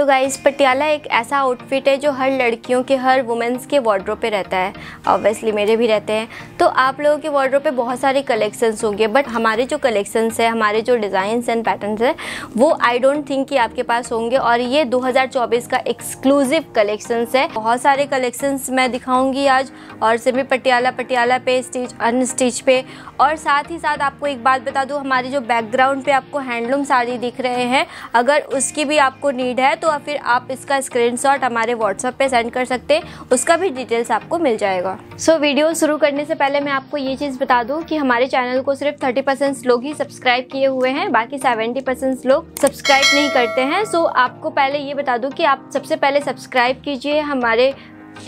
तो गाइज पटियाला एक ऐसा आउटफिट है जो हर लड़कियों के हर वुमेंस के वार्ड्रो पे रहता है ऑब्वियसली मेरे भी रहते हैं तो आप लोगों के वार्ड्रो पे बहुत सारे कलेक्शंस होंगे बट हमारे जो कलेक्शंस है हमारे जो डिज़ाइंस एंड पैटर्न्स है वो आई डोंट थिंक कि आपके पास होंगे और ये 2024 का एक्सक्लूसिव कलेक्शंस है बहुत सारे कलेक्शंस मैं दिखाऊंगी आज और सिर्फ पटियाला पटियाला पे स्टिच अन स्टिच पे और साथ ही साथ आपको एक बात बता दूँ हमारे जो बैकग्राउंड पे आपको हैंडलूम साड़ी दिख रहे हैं अगर उसकी भी आपको नीड है तो या फिर आप इसका स्क्रीनशॉट हमारे व्हाट्सएप पे सेंड कर सकते हैं उसका भी डिटेल्स आपको मिल जाएगा सो so, वीडियो शुरू करने से पहले मैं आपको ये चीज़ बता दूँ कि हमारे चैनल को सिर्फ थर्टी परसेंट लोग ही सब्सक्राइब किए हुए हैं बाकी सेवेंटी परसेंट लोग सब्सक्राइब नहीं करते हैं सो so, आपको पहले ये बता दूँ कि आप सबसे पहले सब्सक्राइब कीजिए हमारे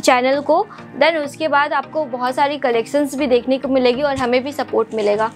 चैनल को देन उसके बाद आपको बहुत सारी कलेक्शंस भी देखने को मिलेगी और हमें भी सपोर्ट मिलेगा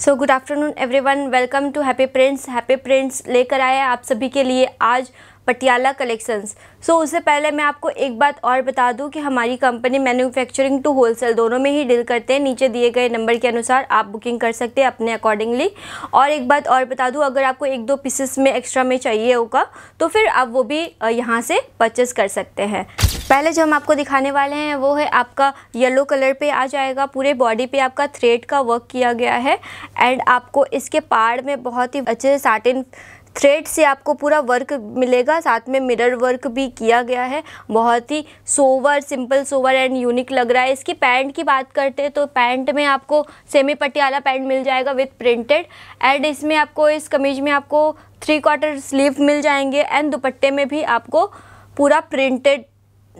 so good afternoon everyone welcome to happy prints happy prints लेकर आए आप सभी के लिए आज पटियाला कलेक्शंस सो so, उससे पहले मैं आपको एक बात और बता दूं कि हमारी कंपनी मैन्युफैक्चरिंग टू होलसेल दोनों में ही डील करते हैं नीचे दिए गए नंबर के अनुसार आप बुकिंग कर सकते हैं अपने अकॉर्डिंगली और एक बात और बता दूं अगर आपको एक दो पीसेस में एक्स्ट्रा में चाहिए होगा तो फिर आप वो भी यहाँ से परचेस कर सकते हैं पहले जो हम आपको दिखाने वाले हैं वो है आपका येलो कलर पे आ जाएगा पूरे बॉडी पे आपका थ्रेड का वर्क किया गया है एंड आपको इसके पहाड़ में बहुत ही अच्छे साटिन थ्रेड से आपको पूरा वर्क मिलेगा साथ में मिरर वर्क भी किया गया है बहुत ही sober simple sober and unique लग रहा है इसकी पैंट की बात करते हैं तो पैंट में आपको सेमी पटियाला पैंट मिल जाएगा विथ प्रिंटेड एंड इसमें आपको इस कमीज में आपको थ्री क्वार्टर स्लीव मिल जाएंगे एंड दुपट्टे में भी आपको पूरा प्रिंटेड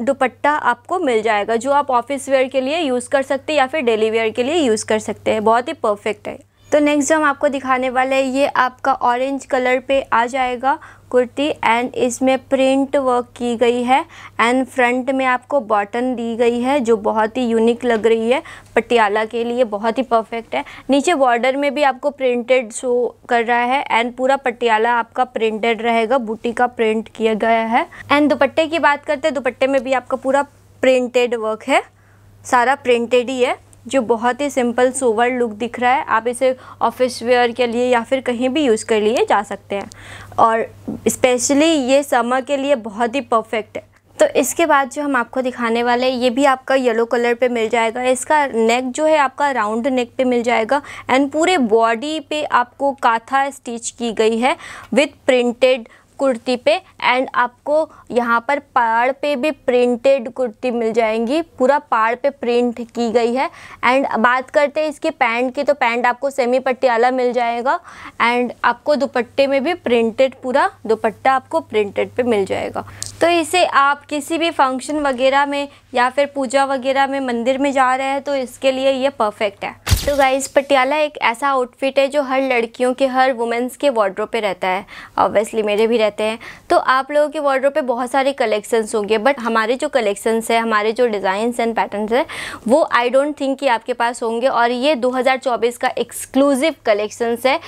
दुपट्टा आपको मिल जाएगा जो आप ऑफिस वेयर के लिए यूज़ कर सकते हैं या फिर डेली वेयर के लिए यूज़ कर सकते हैं बहुत ही परफेक्ट है तो नेक्स्ट जो हम आपको दिखाने वाले हैं ये आपका ऑरेंज कलर पे आ जाएगा कुर्ती एंड इसमें प्रिंट वर्क की गई है एंड फ्रंट में आपको बॉटन दी गई है जो बहुत ही यूनिक लग रही है पटियाला के लिए बहुत ही परफेक्ट है नीचे बॉर्डर में भी आपको प्रिंटेड शो कर रहा है एंड पूरा पटियाला आपका प्रिंटेड रहेगा बूटी का प्रिंट किया गया है एंड दुपट्टे की बात करते हैं दुपट्टे में भी आपका पूरा प्रिंटेड वर्क है सारा प्रिंटेड ही है जो बहुत ही सिंपल सोवर लुक दिख रहा है आप इसे ऑफिस वेयर के लिए या फिर कहीं भी यूज़ कर लिए जा सकते हैं और स्पेशली ये समर के लिए बहुत ही परफेक्ट है तो इसके बाद जो हम आपको दिखाने वाले हैं ये भी आपका येलो कलर पे मिल जाएगा इसका नेक जो है आपका राउंड नेक पे मिल जाएगा एंड पूरे बॉडी पे आपको काथा स्टिच की गई है विथ प्रिंटेड कुर्ती पे एंड आपको यहाँ पर पहाड़ पे भी प्रिंटेड कुर्ती मिल जाएंगी पूरा पहाड़ पे प्रिंट की गई है एंड बात करते हैं इसकी पैंट की तो पैंट आपको सेमी पटियाला मिल जाएगा एंड आपको दुपट्टे में भी प्रिंटेड पूरा दुपट्टा आपको प्रिंटेड पे मिल जाएगा तो इसे आप किसी भी फंक्शन वगैरह में या फिर पूजा वगैरह में मंदिर में जा रहे हैं तो इसके लिए ये परफेक्ट है तो गाइज़ पटियाला एक ऐसा आउटफिट है जो हर लड़कियों के हर वुमेंस के वार्ड्रोप पे रहता है ऑब्वियसली मेरे भी रहते हैं तो आप लोगों के वार्ड्रोप पे बहुत सारे कलेक्शंस होंगे बट हमारे जो कलेक्शंस है हमारे जो डिज़ाइंस एंड पैटर्न्स है वो आई डोंट थिंक कि आपके पास होंगे और ये 2024 का एक्सक्लूसिव कलेक्शंस है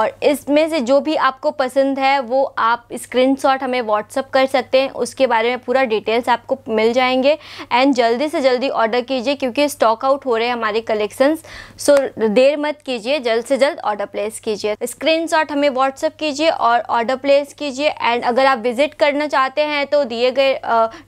और इसमें से जो भी आपको पसंद है वो आप स्क्रीन हमें व्हाट्सअप कर सकते हैं उसके बारे में पूरा डिटेल्स आपको मिल जाएंगे एंड जल्दी से जल्दी ऑर्डर कीजिए क्योंकि स्टॉक आउट हो रहे हैं हमारे कलेक्शंस सो देर मत कीजिए जल्द से जल्द ऑर्डर प्लेस कीजिए स्क्रीनशॉट हमें व्हाट्सअप कीजिए और ऑर्डर प्लेस कीजिए एंड अगर आप विजिट करना चाहते हैं तो दिए गए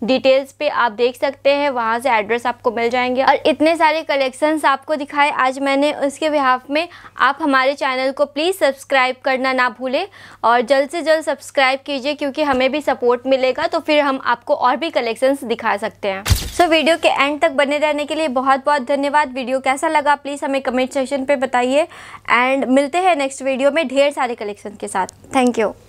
डिटेल्स पे आप देख सकते हैं वहाँ से एड्रेस आपको मिल जाएंगे और इतने सारे कलेक्शंस आपको दिखाए आज मैंने उसके बिहाफ में आप हमारे चैनल को प्लीज़ सब्सक्राइब करना ना भूलें और जल्द से जल्द सब्सक्राइब कीजिए क्योंकि हमें भी सपोर्ट मिलेगा तो फिर हम आपको और भी कलेक्शंस दिखा सकते हैं सो so, वीडियो के एंड तक बने रहने के लिए बहुत बहुत धन्यवाद वीडियो कैसा लगा प्लीज़ हमें कमेंट सेक्शन पे बताइए एंड मिलते हैं नेक्स्ट वीडियो में ढेर सारे कलेक्शन के साथ थैंक यू